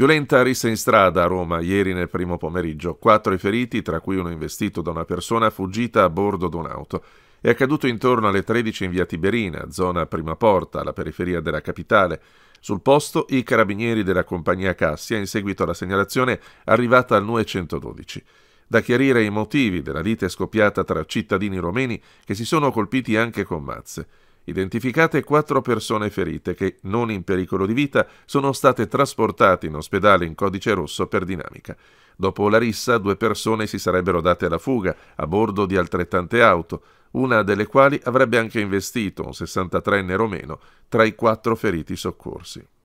Violenta rissa in strada a Roma ieri nel primo pomeriggio. Quattro i feriti, tra cui uno investito da una persona fuggita a bordo di un'auto. È accaduto intorno alle 13 in via Tiberina, zona Prima Porta, alla periferia della capitale. Sul posto i carabinieri della compagnia Cassia in seguito alla segnalazione arrivata al NUE 112. Da chiarire i motivi della lite scoppiata tra cittadini romeni che si sono colpiti anche con mazze identificate quattro persone ferite che, non in pericolo di vita, sono state trasportate in ospedale in codice rosso per dinamica. Dopo la rissa, due persone si sarebbero date alla fuga a bordo di altrettante auto, una delle quali avrebbe anche investito un 63enne romeno tra i quattro feriti soccorsi.